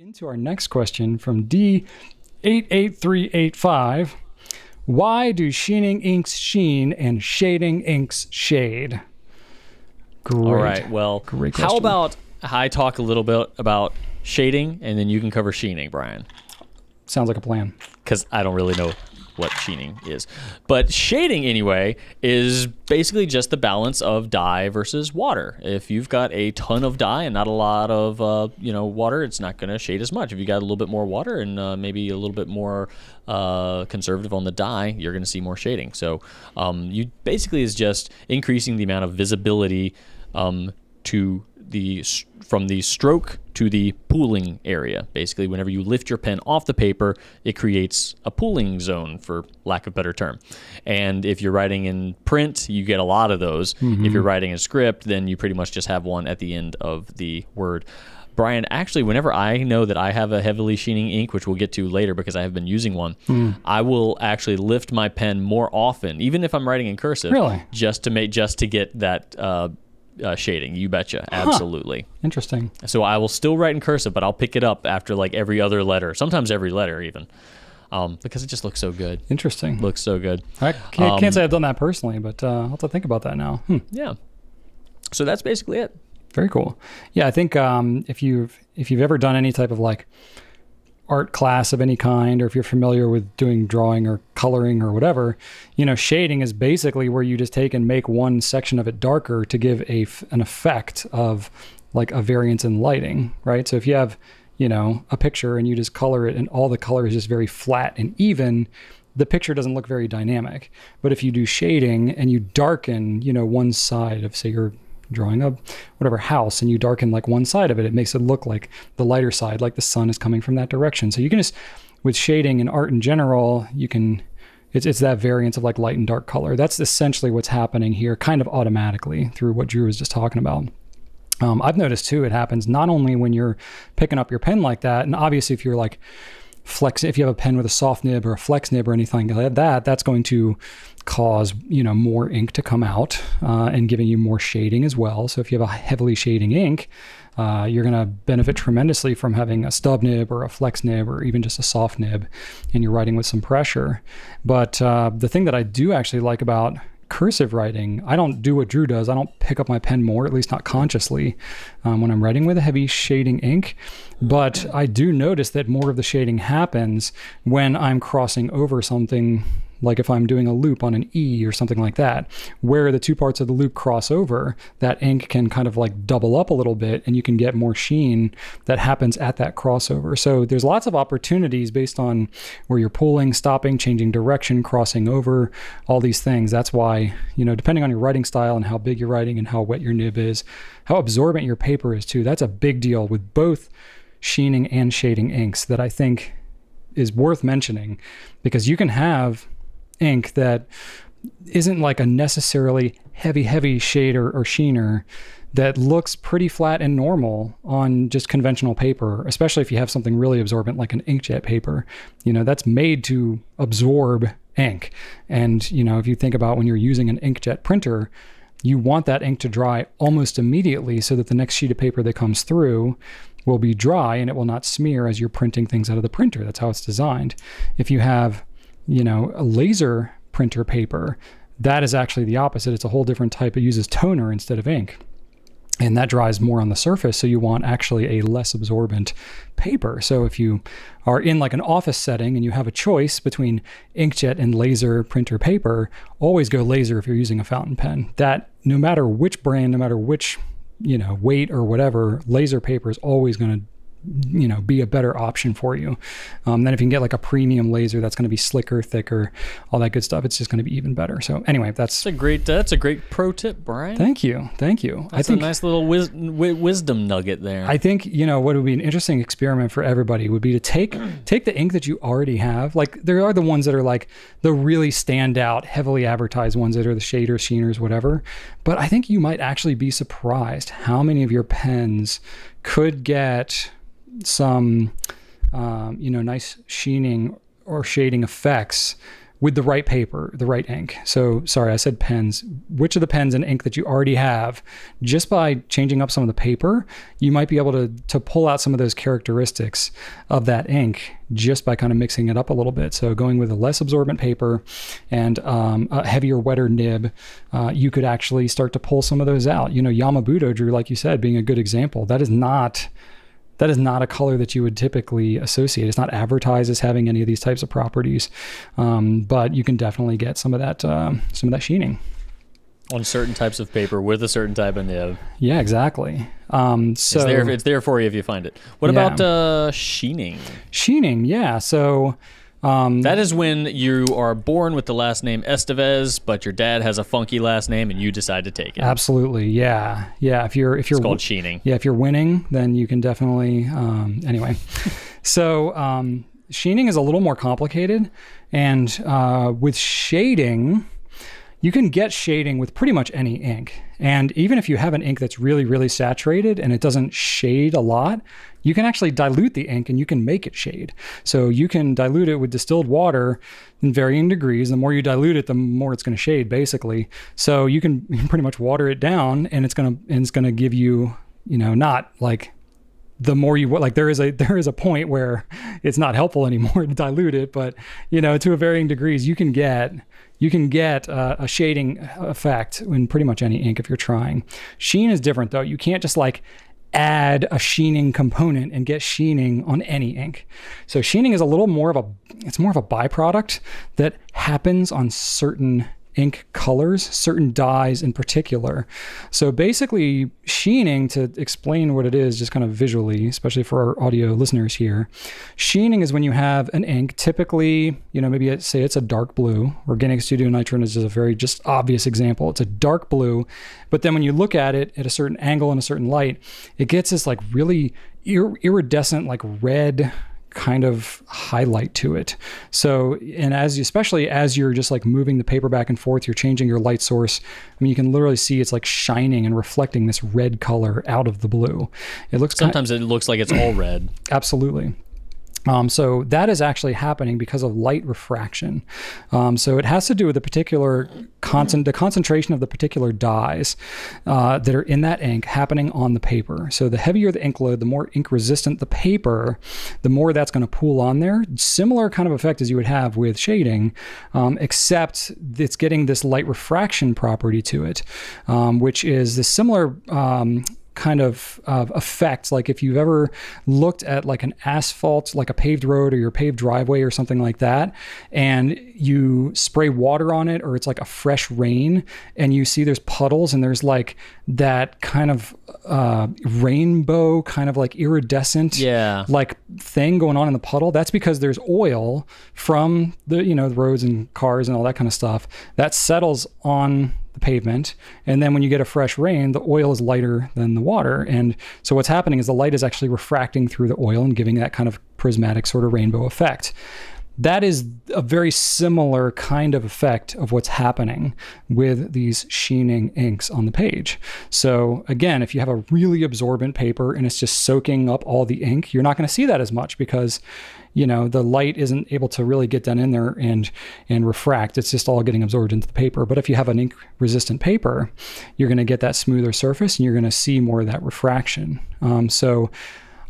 into our next question from D88385. Why do sheening inks sheen and shading inks shade? Great. All right. Well, Great how about I talk a little bit about shading and then you can cover sheening, Brian? Sounds like a plan. Because I don't really know what sheening is. But shading, anyway, is basically just the balance of dye versus water. If you've got a ton of dye and not a lot of uh, you know water, it's not going to shade as much. If you got a little bit more water and uh, maybe a little bit more uh, conservative on the dye, you're going to see more shading. So um, you basically is just increasing the amount of visibility um, to the from the stroke to the pooling area. Basically, whenever you lift your pen off the paper, it creates a pooling zone, for lack of better term. And if you're writing in print, you get a lot of those. Mm-hmm. If you're writing in script, then you pretty much just have one at the end of the word. Brian, actually, whenever I know that I have a heavily sheening ink, which we'll get to later because I have been using one, mm. I will actually lift my pen more often, even if I'm writing in cursive, really? just to make just to get that uh, uh, shading. You betcha, absolutely. Huh. Interesting. So I will still write in cursive, but I'll pick it up after like every other letter, sometimes every letter even, um, because it just looks so good. Interesting. Looks so good. I can't, um, can't say I've done that personally, but uh, I'll have to think about that now. Hmm. Yeah. So that's basically it. Very cool. Yeah, I think um, if you've if you've ever done any type of like art class of any kind or if you're familiar with doing drawing or coloring or whatever you know shading is basically where you just take and make one section of it darker to give a an effect of like a variance in lighting right so if you have you know a picture and you just color it and all the color is just very flat and even the picture doesn't look very dynamic but if you do shading and you darken you know one side of say your drawing a whatever house and you darken like one side of it, it makes it look like the lighter side, like the sun is coming from that direction. So you can just, with shading and art in general, you can, it's, it's that variance of like light and dark color. That's essentially what's happening here kind of automatically through what Drew was just talking about. Um, I've noticed too, it happens not only when you're picking up your pen like that, and obviously if you're like, flex if you have a pen with a soft nib or a flex nib or anything like that that's going to cause you know more ink to come out uh, and giving you more shading as well so if you have a heavily shading ink uh, you're going to benefit tremendously from having a stub nib or a flex nib or even just a soft nib and you're writing with some pressure but uh, the thing that i do actually like about cursive writing, I don't do what Drew does. I don't pick up my pen more, at least not consciously, um, when I'm writing with a heavy shading ink. But I do notice that more of the shading happens when I'm crossing over something like if I'm doing a loop on an E or something like that, where the two parts of the loop cross over, that ink can kind of like double up a little bit and you can get more sheen that happens at that crossover. So there's lots of opportunities based on where you're pulling, stopping, changing direction, crossing over, all these things. That's why, you know, depending on your writing style and how big you're writing and how wet your nib is, how absorbent your paper is too, that's a big deal with both sheening and shading inks that I think is worth mentioning because you can have ink that isn't like a necessarily heavy, heavy shader or sheener that looks pretty flat and normal on just conventional paper, especially if you have something really absorbent like an inkjet paper. You know, that's made to absorb ink. And, you know, if you think about when you're using an inkjet printer, you want that ink to dry almost immediately so that the next sheet of paper that comes through will be dry and it will not smear as you're printing things out of the printer. That's how it's designed. If you have you know, laser printer paper, that is actually the opposite. It's a whole different type. It uses toner instead of ink. And that dries more on the surface. So you want actually a less absorbent paper. So if you are in like an office setting and you have a choice between inkjet and laser printer paper, always go laser if you're using a fountain pen. That no matter which brand, no matter which, you know, weight or whatever, laser paper is always going to you know be a better option for you um, then if you can get like a premium laser that's going to be slicker thicker all that good stuff it's just going to be even better so anyway that's, that's a great uh, that's a great pro tip brian thank you thank you that's I think, a nice little wis- wisdom nugget there i think you know what would be an interesting experiment for everybody would be to take take the ink that you already have like there are the ones that are like the really stand out heavily advertised ones that are the shaders sheeners whatever but i think you might actually be surprised how many of your pens could get some um, you know nice sheening or shading effects with the right paper, the right ink. So, sorry, I said pens. Which of the pens and ink that you already have, just by changing up some of the paper, you might be able to, to pull out some of those characteristics of that ink just by kind of mixing it up a little bit. So, going with a less absorbent paper and um, a heavier, wetter nib, uh, you could actually start to pull some of those out. You know, Yamabuto drew, like you said, being a good example. That is not that is not a color that you would typically associate. It's not advertised as having any of these types of properties, um, but you can definitely get some of that uh, some of that sheening on certain types of paper with a certain type of nib. Yeah, exactly. Um, so it's there, it's there for you if you find it. What yeah. about uh, sheening? Sheening, yeah. So um, that is when you are born with the last name Estevez, but your dad has a funky last name, and you decide to take it. Absolutely, yeah, yeah. If you're if you're it's called sheening. Yeah, if you're winning, then you can definitely. Um, anyway, so um, sheening is a little more complicated, and uh, with shading, you can get shading with pretty much any ink. And even if you have an ink that's really, really saturated and it doesn't shade a lot, you can actually dilute the ink and you can make it shade. So you can dilute it with distilled water in varying degrees. The more you dilute it, the more it's going to shade basically. So you can pretty much water it down and it's going to and it's going to give you, you know, not like the more you like there is a there is a point where it's not helpful anymore to dilute it but you know to a varying degrees you can get you can get uh, a shading effect in pretty much any ink if you're trying sheen is different though you can't just like add a sheening component and get sheening on any ink so sheening is a little more of a it's more of a byproduct that happens on certain ink colors, certain dyes in particular. So basically, sheening, to explain what it is, just kind of visually, especially for our audio listeners here, sheening is when you have an ink, typically, you know, maybe say it's a dark blue. Organic Studio Nitron is just a very just obvious example. It's a dark blue, but then when you look at it at a certain angle in a certain light, it gets this like really ir- iridescent, like red kind of highlight to it. So, and as you, especially as you're just like moving the paper back and forth, you're changing your light source. I mean, you can literally see it's like shining and reflecting this red color out of the blue. It looks sometimes kind of, it looks like it's all red. Absolutely. Um, so that is actually happening because of light refraction. Um, so it has to do with the particular concent- the concentration of the particular dyes uh, that are in that ink happening on the paper. So the heavier the ink load, the more ink resistant the paper, the more that's going to pool on there. Similar kind of effect as you would have with shading, um, except it's getting this light refraction property to it, um, which is the similar um, kind of uh, effect. Like if you've ever looked at like an asphalt, like a paved road or your paved driveway or something like that, and you spray water on it or it's like a fresh rain and you see there's puddles and there's like that kind of uh, rainbow, kind of like iridescent, yeah. like thing going on in the puddle. That's because there's oil from the you know the roads and cars and all that kind of stuff that settles on pavement. And then when you get a fresh rain, the oil is lighter than the water. And so what's happening is the light is actually refracting through the oil and giving that kind of prismatic sort of rainbow effect that is a very similar kind of effect of what's happening with these sheening inks on the page. So again, if you have a really absorbent paper and it's just soaking up all the ink, you're not going to see that as much because you know the light isn't able to really get down in there and and refract it's just all getting absorbed into the paper but if you have an ink resistant paper you're going to get that smoother surface and you're going to see more of that refraction um, so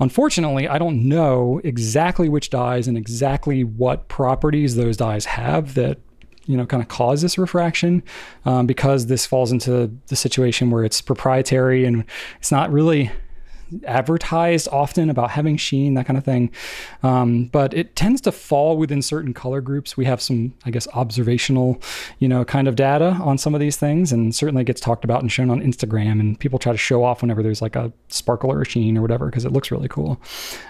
Unfortunately, I don't know exactly which dyes and exactly what properties those dyes have that you know kind of cause this refraction um, because this falls into the situation where it's proprietary and it's not really advertised often about having sheen, that kind of thing. Um, but it tends to fall within certain color groups. We have some, I guess, observational, you know, kind of data on some of these things, and certainly gets talked about and shown on Instagram. And people try to show off whenever there's like a sparkle or a sheen or whatever because it looks really cool.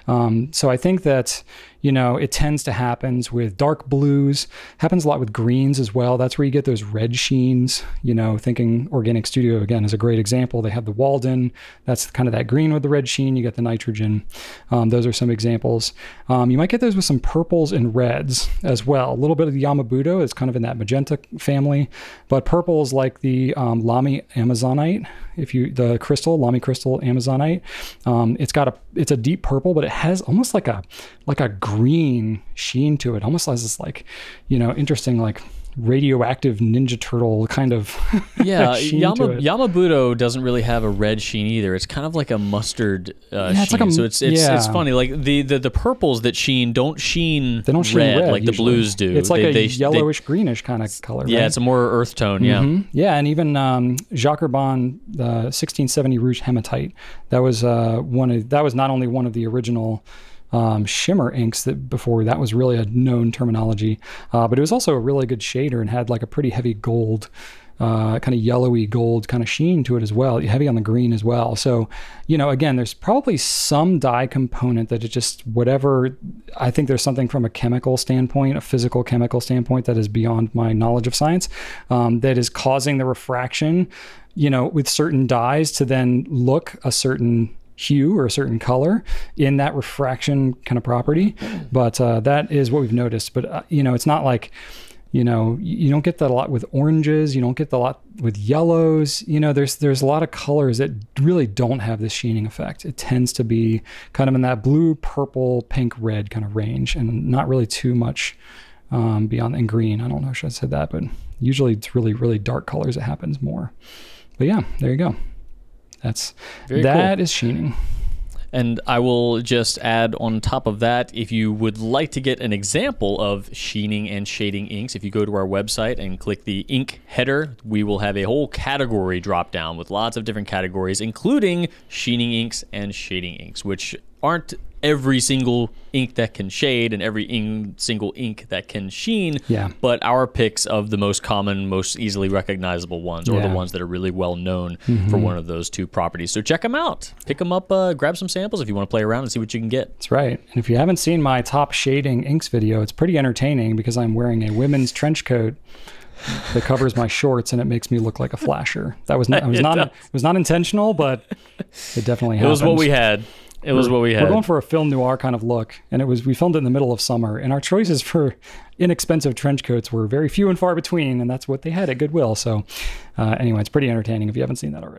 Um, so I think that you know, it tends to happen with dark blues, happens a lot with greens as well. That's where you get those red sheens, you know, thinking Organic Studio again is a great example. They have the Walden, that's kind of that green with the red sheen, you get the nitrogen. Um, those are some examples. Um, you might get those with some purples and reds as well. A little bit of the Yamabuto is kind of in that magenta family, but purples like the um, Amazonite, if you, the crystal, Lami crystal Amazonite, um, it's got a, it's a deep purple, but it has almost like a, like a green sheen to it, almost has this like, you know, interesting like radioactive Ninja Turtle kind of yeah. Yama, Yamabuto doesn't really have a red sheen either. It's kind of like a mustard uh, yeah, it's sheen. Like a, so it's it's, yeah. it's funny. Like the, the the purples that sheen don't sheen. They don't sheen red, red like usually. the blues do. It's like they, a they, yellowish they, greenish kind of color. Yeah, right? it's a more earth tone. Yeah, mm -hmm. yeah, and even um, Jacques Urban, the 1670 Rouge Hematite. That was uh, one of that was not only one of the original um, shimmer inks that before that was really a known terminology. Uh, but it was also a really good shader and had like a pretty heavy gold. Uh, kind of yellowy gold kind of sheen to it as well, heavy on the green as well. So, you know, again, there's probably some dye component that it just, whatever, I think there's something from a chemical standpoint, a physical chemical standpoint that is beyond my knowledge of science um, that is causing the refraction, you know, with certain dyes to then look a certain hue or a certain color in that refraction kind of property. But uh, that is what we've noticed. But uh, you know, it's not like you know you don't get that a lot with oranges. You don't get that a lot with yellows. You know, there's there's a lot of colors that really don't have this sheening effect. It tends to be kind of in that blue, purple, pink, red kind of range, and not really too much um, beyond and green. I don't know if I said that, but usually it's really really dark colors. It happens more. But yeah, there you go that's Very that cool. is sheening. And I will just add on top of that, if you would like to get an example of sheening and shading inks, if you go to our website and click the ink header, we will have a whole category drop down with lots of different categories, including sheening inks and shading inks, which aren't every single ink that can shade and every single ink that can sheen. Yeah. But our picks of the most common, most easily recognizable ones, or yeah. the ones that are really well known mm-hmm. for one of those two properties. So check them out. Pick them up. Uh, grab some samples if you want to play around and see what you can get. That's right. And if you haven't seen my top shading inks video, it's pretty entertaining because I'm wearing a women's trench coat. that covers my shorts and it makes me look like a flasher. That was not, it was it not it was not intentional, but it definitely happened. It was what we had. It was what we had. We're going for a film noir kind of look, and it was we filmed it in the middle of summer, and our choices for inexpensive trench coats were very few and far between, and that's what they had at Goodwill. So, uh, anyway, it's pretty entertaining if you haven't seen that already.